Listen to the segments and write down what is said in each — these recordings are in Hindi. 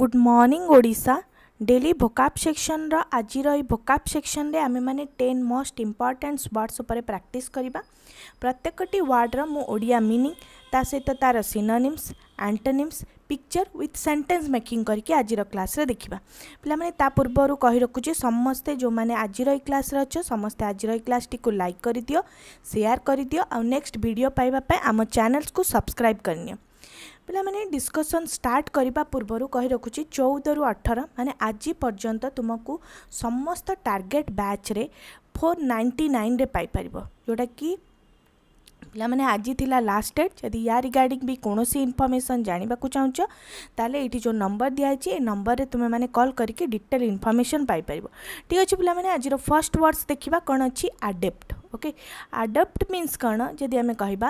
Good morning Odisha daily vocab সেকশনর আজির এই ভোকাপ সেকশনরে আমি মানে টেন মোস্ট ইম্পর্টান্ট ওয়ার্ডস উপরে প্রাকটিস করা প্রত্যেকটি ওয়ার্ডর মু ওড়িয়া মিনিং তা সহিত তার synonyms antonyms picture with sentence making করি আজির ক্লাসে দেখা পিলামানে তা পূর্বর কহি রখুছি সমস্তে যে আজির এই ক্লাসে অছ সমস্তে আজির এই ক্লাসটি লাইক করে দিও সেয়ার করে দিও আউ নেক্সট ভিডিও পাইবা পাই আম চ্যানেলস কু সবসক্রাইব করে নিও ପିଲାମାନେ ଡିସ୍କସନ୍ ଷ୍ଟାର୍ଟ କରିବା ପୂର୍ବରୁ କହି ରଖୁଛି ଚଉଦରୁ ଅଠର ମାନେ ଆଜି ପର୍ଯ୍ୟନ୍ତ ତୁମକୁ ସମସ୍ତ ଟାର୍ଗେଟ୍ ବ୍ୟାଚ୍ରେ ଫୋର୍ ନାଇଣ୍ଟି ନାଇନ୍ରେ ପାଇପାରିବ ଯେଉଁଟାକି ପିଲାମାନେ ଆଜି ଥିଲା ଲାଷ୍ଟ ଡେଟ୍ ଯଦି ୟା ରିଗାର୍ଡ଼ିଂ ବି କୌଣସି ଇନଫର୍ମେସନ୍ ଜାଣିବାକୁ ଚାହୁଁଛ ତାହେଲେ ଏଇଠି ଯେଉଁ ନମ୍ବର ଦିଆହେଇଛି ଏ ନମ୍ବରରେ ତୁମେମାନେ କଲ୍ କରିକି ଡିଟେଲ୍ ଇନଫର୍ମେସନ୍ ପାଇପାରିବ ଠିକ୍ ଅଛି ପିଲାମାନେ ଆଜିର ଫାର୍ଷ୍ଟ ୱାର୍ଡ଼ସ୍ ଦେଖିବା କ'ଣ ଅଛି ଆଡେପ୍ଟ ଓକେ ଆଡପ୍ଟ ମିନ୍ସ କ'ଣ ଯଦି ଆମେ କହିବା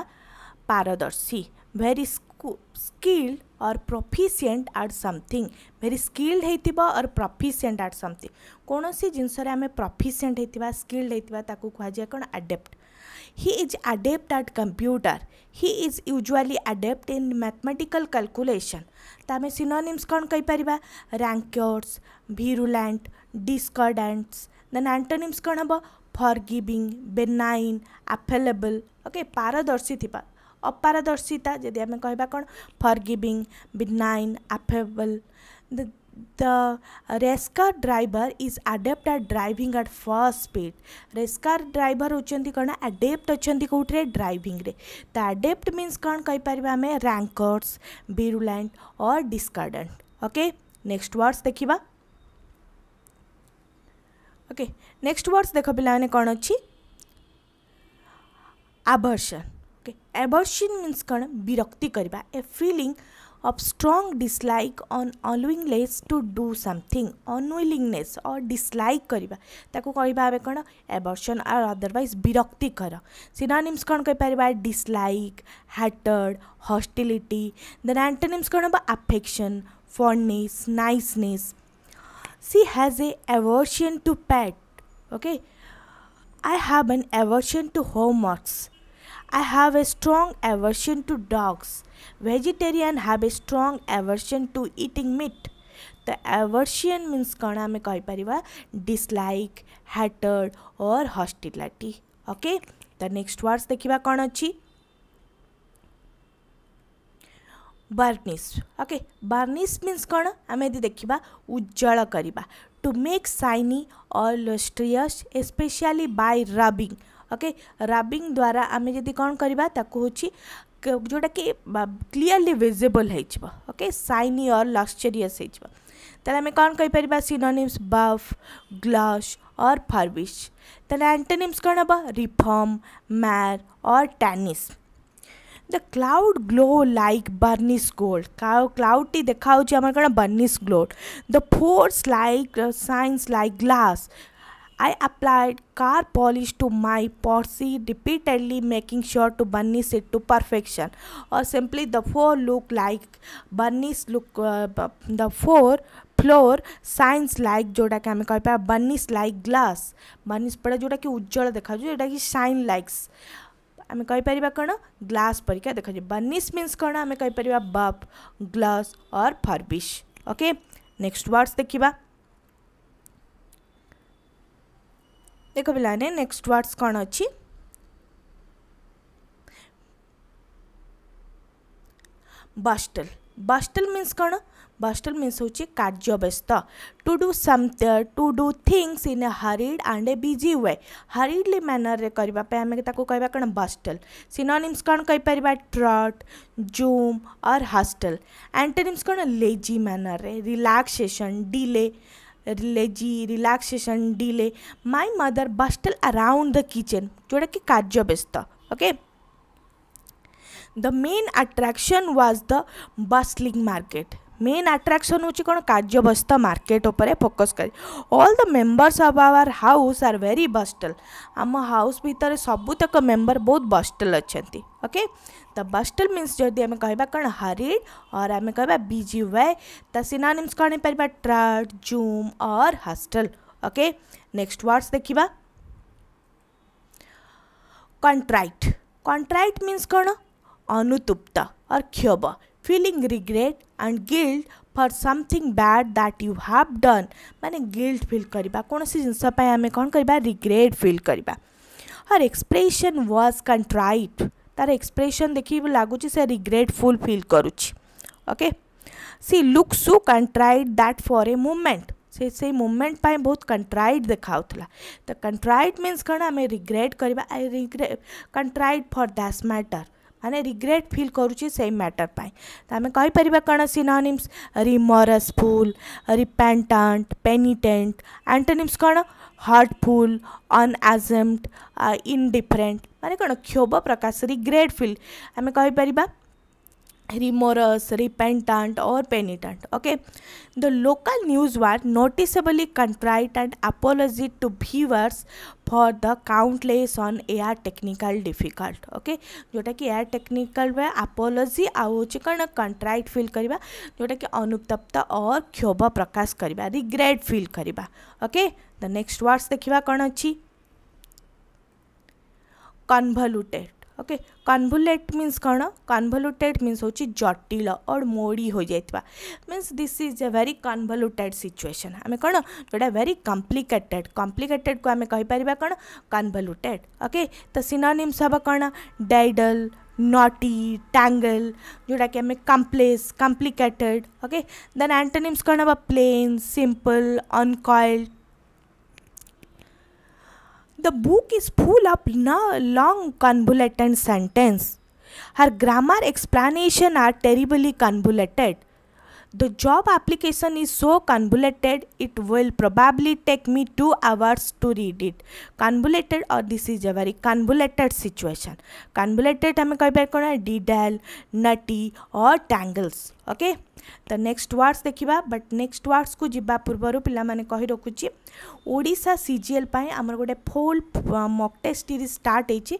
ପାରଦର୍ଶୀ ଭେରି को स्किल्ड और प्रफिसीएंट आट समथिंग भेरी स्किल्ड होर प्रफिसीएंट आट समथिंग कौन सी जिनस प्रफिसीएंट होता स्किल्ड होता कहुए कौन adept he is adept at computer he is usually adept in mathematical calculation तो आम सिनोनिम्स कौन कहींपर रैंकर्स भिरुलांट डिस्कर्डाट्स देन आंटोनिम्स कौन हम फर गिविंग बेनइन आफेलेबल ओके पारदर्शी थी অপারদর্শিতা যদি আমি কহবা কোণ forgiving benign affable the race car driver is adept at driving at fast speed race car driver होचंती कोन adept अछंती कोठरे driving रे त adept means कोन कहि परबा हमें rankers virulent और discordant okay next words देखिबा okay next words देखो पिलाने कोन अछि aversion okay aversion means କ'ଣ ବିରକ୍ତି କରିବା a feeling of strong dislike on allowing unwillingness to do something unwillingness or dislike କରିବା ତାକୁ କହିବା ଆମେ କ'ଣ aversion or otherwise ବିରକ୍ତିକର synonyms କ'ଣ କହିପାରିବା dislike hatred hostility then antonyms କ'ଣ ହେବ affection fondness niceness she has a aversion to pet okay i have an aversion to homeworks I have a strong aversion to dogs. Vegetarian have a strong aversion to eating meat. The aversion means कौन आम कहीपर dislike, hatred or hostility. Okay. The next words देखा कौन अच्छी ବାର୍ନିସ୍ ओके ବାର୍ନିସ୍ मीन्स कौन आम यदि देखा उज्जवल करवा टू मेक् सैनी और lustrous especially by rubbing okay rubbing द्वारा आम जी कौन करवा जोटा कि क्लीयरली भिजेबल होके सैनी और लक्चरीयसब तेज कौन कहींपर सिनोनिम्स बफ ग्लश और फर्विश तेल एंटोनिम्स कौन हम रिफर्म मैर और tennis the cloud glow like burnish gold cloud टी देखा कौन burnish glowed the force like science like glass I applied car polish to my porsche repeatedly making sure to burnish it to perfection or simply the four look like burnish look uh, the four floor shines like जोड़ा के आम कहपा बनीस लाइक ग्लास बनीस पड़ा जोड़ा कि उज्जवल देखा जोड़ा कि साइन लाइक्स आम कहपर कौन ग्लास परिका देखा बनीस मीन्स कौन आम कहपर बफ ग्लास और फर्बिश ओके नेक्स्ट वर्ड्स देखा देख पे नेक्स्ट वार्डस कौन अच्छी बास्टल बास्टल मीनस कौन बास्टल मीनस हूँ कार्यव्यस्त to do some to do things in a hurried and a busy way hurriedly manner करने कह कौन सिनोनिम्स कौन कहीपर ट्रट जूम और हस्टल एंटेनिम्स कौन lazy manner relaxation delay lazy relaxation delay my mother bustle around the kitchen जोड़ा कि कार्य व्यस्त okay the main attraction was the bustling market main attraction हूँ कौन कार्यस्त मार्केट उपर फोकस कर all the members of our house are very bustle आम हाउस भितर सबूतक मेम्बर बहुत बस्टल अच्छा ओके द बस्टल मीनस जदि आम कह हरिड और आम कह बिजी वाय सिनानिम्स कौन पार ट्राट जूम और हस्टल ओके नेक्स्ट वर्ड्स देखा कंट्राइट कंट्राइट मीन्स कौन अनुतुप्त और क्षोभ feeling regret and guilt for something bad that you have done मैंने गिल्ट फिल करवा कौन सी जिनस कौन करवा रिग्रेट फिल करवा हर एक्सप्रेशन वाज कंट्राइट तार एक्सप्रेशन देख से रिग्रेटफुल फिल करके she look so contrite that for a moment से से मुमेंट पर बहुत कंट्राइट देखा तो कंट्राइट मीनस कौन आम रिग्रेट करवा regret contrite for that matter ମାନେ ରିଗ୍ରେଟ୍ ଫିଲ୍ କରୁଛି ସେଇ ମ୍ୟାଟର୍ ପାଇଁ ତ ଆମେ କହିପାରିବା କ'ଣ ସିନୋନିମ୍ସ ରିମରସଫୁଲ୍ ରିପେଣ୍ଟାଣ୍ଟ ପେନିଟେଣ୍ଟ ଆଣ୍ଟୋନିମ୍ସ କ'ଣ ହର୍ଟଫୁଲ୍ ଅନ୍ଆଜେମ୍ପ୍ଟ ଇନଡିଫରେଣ୍ଟ ମାନେ କ'ଣ କ୍ଷୋଭ ପ୍ରକାଶ ରିଗ୍ରେଟ୍ ଫିଲ୍ ଆମେ କହିପାରିବା रिमोरस repentant, और penitent okay the local news was noticeably contrite and apology to viewers for the countless on air technical difficult okay जोटा कि एयर टेक्निकल वे आपोलोजी आउ कौन कंट्राइट फिल करवा जोटा कि अनुतप्त और क्षोभ प्रकाश करवा रिग्रेट फिल करवा ओके द नेक्स्ट वर्ड्स देखा कौन अच्छी कनभलुटेड ओके कनभुलेट मीन कौन कनभलुटेड मीन्स हूँ जटिल और मोड़ी हो जाता mean this is a very convoluted situation आम कौन जो भेरी कम्प्लिकेटेड कम्प्लिकेटेड को आम कहीपर कौन कनभलुटेड ओके तो सिनोनिम्स हम कौन डाइडल नटी टांगल जोटा कि complex complex complicated okay then antonyms कौन हम plain simple uncoiled The book is full of long convoluted sentences. Her grammar explanation are terribly convoluted. The job application is so convoluted it will probably take me 2 hours to read it. Convoluted or this is a very convoluted situation. Convoluted हमें कई बार कहना है डीडेल नटी और टैंगल्स ओके okay? ତ ନେକ୍ସଟ ୱାର୍ଡ଼ସ୍ ଦେଖିବା ବଟ୍ ନେକ୍ସଟ ୱାର୍ଡ଼ସ୍କୁ ଯିବା ପୂର୍ବରୁ ପିଲାମାନେ କହି ରଖୁଛି ଓଡ଼ିଶା ସି ଜି ଏଲ୍ ପାଇଁ ଆମର ଗୋଟେ full mock test series start ହେଇଛି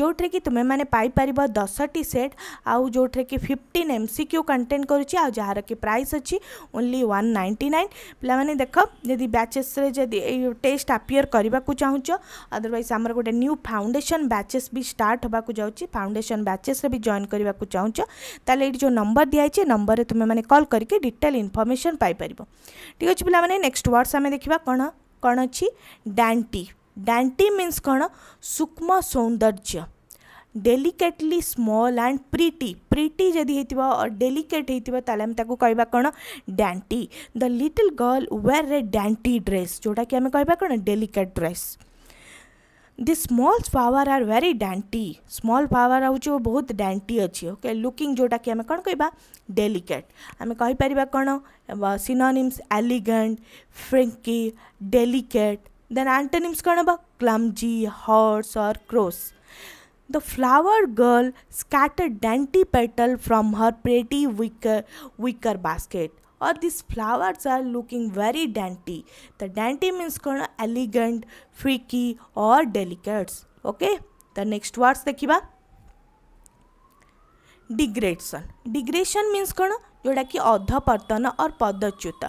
ଯେଉଁଥିରେ କି ତୁମେମାନେ ପାଇପାରିବ ଦଶଟି ସେଟ୍ ଆଉ ଯେଉଁଥିରେ କି fifteen M C Q content କରୁଛି ଆଉ ଯାହାର କି ପ୍ରାଇସ୍ ଅଛି ଓନ୍ଲି ୱାନ୍ ନାଇଣ୍ଟି ନାଇନ୍ ପିଲାମାନେ ଦେଖ ଯଦି ବ୍ୟାଚେସ୍ରେ ଯଦି ଏଇ ଟେଷ୍ଟ ଆପିୟର କରିବାକୁ ଚାହୁଁଛ ଅଦରୱାଇଜ୍ ଆମର ଗୋଟେ ନ୍ୟୁ ଫାଉଣ୍ଡେସନ୍ ବ୍ୟାଚେସ୍ ବି ଷ୍ଟାର୍ଟ ହେବାକୁ ଯାଉଛି ଫାଉଣ୍ଡେସନ୍ ବ୍ୟାଚେସ୍ରେ ବି ଜଏନ୍ କରିବାକୁ ଚାହୁଁଛ ତାହେଲେ ଏଇଠି ଯେଉଁ ନମ୍ବର ଦିଆହେଇଛି ନମ୍ବରରେ ତୁମେମାନେ कल करके डिटेल इनफर्मेसन पापर ठीक अच्छे पे नेक्स्ट वर्ड्स आम देखा कौन कौन अच्छी डांटी डांटी मीनस कौन सूक्ष्म सौंदर्य delicately small and pretty pretty जदि और डेलिकेट हो कह कौन dainty the little girl wear a dainty dress जोटा कि आम कह कौन delicate dress the small flower are very dainty small flower हूँ बहुत डांटी अच्छी ओके लुकिंग जोटा कि आम कौन कह डेलिकेट आम कहींपर कौन सिनोनिम्स एलिगेंट फ्रेंकी डेलिकेट देन आंटनिम्स कौन हम क्लमजी हर्स और coarse the flower girl scatter dainty petal from her pretty wicker wicker basket और this flowers are looking very dainty the dainty means कौन एलिगेंट फ्रिकी और delicates okay the next words देखा डिग्रेडसन डिग्रेसन मीन्स कौन जोटा कि अधपर्तन और पदच्युत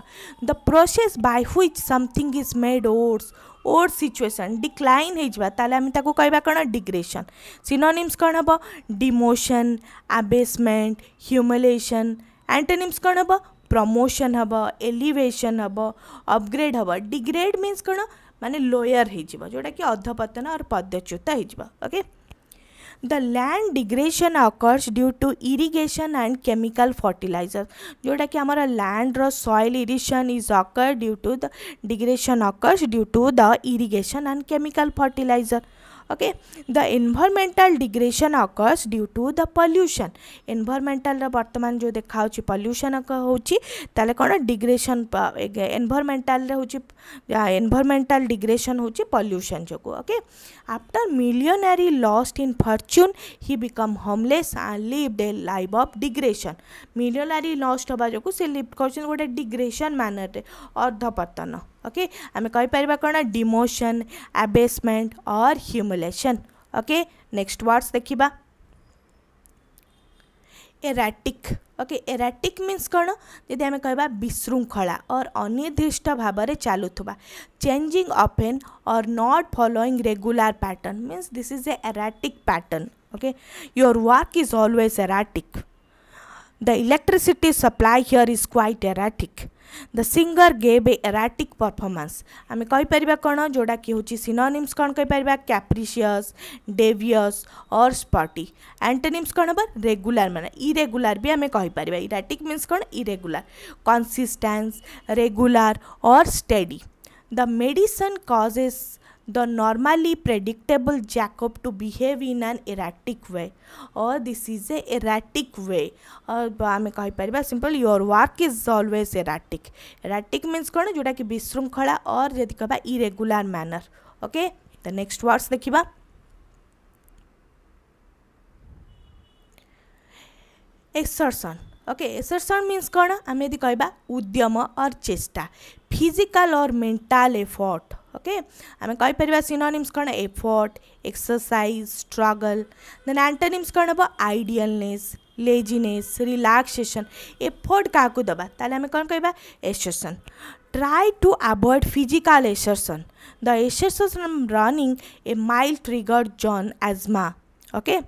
the process by which something is made worse or situation decline हो कह कौन सिनोनिम्स कौन हम डिमोशन आबेसमेंट ह्यूमिलेसन एंटोनिम्स कौन हम प्रमोशन हम एलिवेशन हम अपग्रेड हम डिग्रेड मीन्स कौन मानने लोयर होटा अधपतन और पद्यच्युत होके the land degradation occurs due to irrigation and chemical fertilizer जोटा कि आम land soil erosion is occurs due to the degradation occurs due to the irrigation and chemical fertilizer okay the environmental degradation occurs due to the pollution environmental बर्तमान जो देखा पल्यूशन होती कौन डिग्रेसन एनभरमेंटाल एनभरमेंटाल डिग्रेसन हो पल्यूशन जो okay after millionaire lost in fortune he become homeless and live a life of degradation millionaire lost हाँ जो लिफ्ट कर गोटे मैनर मानर अर्धपतन ओके आम कहीपर कौन डिमोशन एबेसमेंट और ह्यूमुलेसन ओके नेक्स्ट वर्ड्स देखा एराटिक ओके एराटिक मीन्स कौन जी आम कह विशृंखला और अनिर्दिष्ट भाव में चलुवा चेंजिंग अफेन और not following regular pattern means this is a erratic pattern okay your work is always erratic the electricity supply here is quite erratic the singer gave a erratic performance ଆମେ କହିପାରିବା କ'ଣ ଯେଉଁଟାକି ହେଉଛି ସିନୋନିମ୍ସ କ'ଣ କହିପାରିବା କ୍ୟାପ୍ରିସିୟସ୍ ଡେଭିୟସ୍ ଅର୍ ସ୍ପଟି ଆଣ୍ଟୋନିମ୍ସ କ'ଣ ହେବ ରେଗୁଲାର ମାନେ ଇରେଗୁଲାର ବି ଆମେ କହିପାରିବା ଇରାଟିକ୍ ମିନ୍ସ କ'ଣ irregular consistence regular or steady the medicine causes the normally predictable Jacob to behave in an erratic way और this is a erratic way or आम कहीपर simple your work is always erratic erratic mean कौन जोटा कि विशृंखला और यदि कह irregular manner okay the next words देखा एक्सरसन ओके एक्सरसन मीन्स कौन आम यदि कह उद्यम और चेष्टा फिजिकाल और मेन्टाल एफर्ट ओके आम कहीपर सिनोनिम्स कौन effort exercise struggle then antonyms कौन हम आईडियालनेस लेजिनेस रिलैक्सेशन एफर्ट क्या दबा तो आम कौन कह एसन try to आवॉइड physical essence the एसरसन running A mile trigger जन आजमा ओके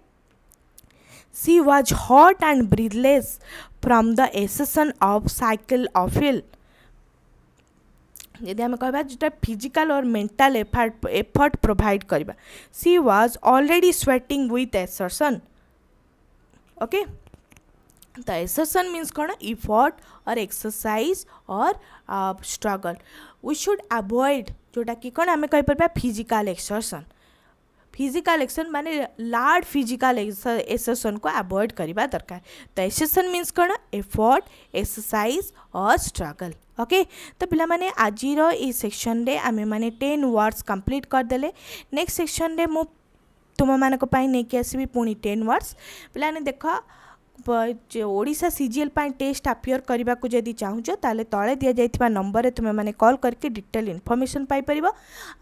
सी व्वाज हट and ब्रिदलेस from the एसेसन of cycle अफिल्ड यदि आम कह जो फिजिकाल और मेन्टाल एफर्ट एफर्ट प्रोभाइड करवा she was already sweating with exertion okay तो एसरसन मीन्स कौन इफर्ट और एक्सरसाइज और स्ट्रगल वी सुड अवॉइड जोटा कि कौन आम कहीपर फिजिकाल एक्सरसन फिजिकाल एक्सरसन माने लार्ड फिजिकाल एक्सरसन को अवॉइड करवा दरकार तो एक्सरसन मीन्स कौन एफर्ट एक्सरसाइज और स्ट्रगल ओके तो पे आज सेक्शन में आम मैंने टेन वर्ड्स कंप्लीट करदे नेक्स्ट सेक्शन में मु तुम मानक नहीं आसवि पुणी टेन वर्ड्स पे देख ओडा सीजीएल टेस्ट आपिययर करने को जब चाहो ताल तले दि जा नंबर में तुम्हें कल करके डिटेल इनफर्मेसन पापर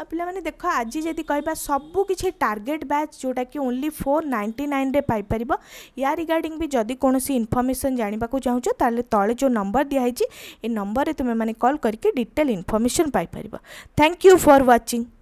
पे देख आज जी कह सबकि टार्गेट बैच जोटा कि ओनली फोर नाइंटी नाइन पाइव या रिगार्डिंग भी जदि कौन इनफर्मेसन जानवाक चाहो ताल तले जो नंबर दिखाई नंबर में तुम्हें कल करके डिटेल इनफर्मेसन पापर थैंक यू फर व्वाचिंग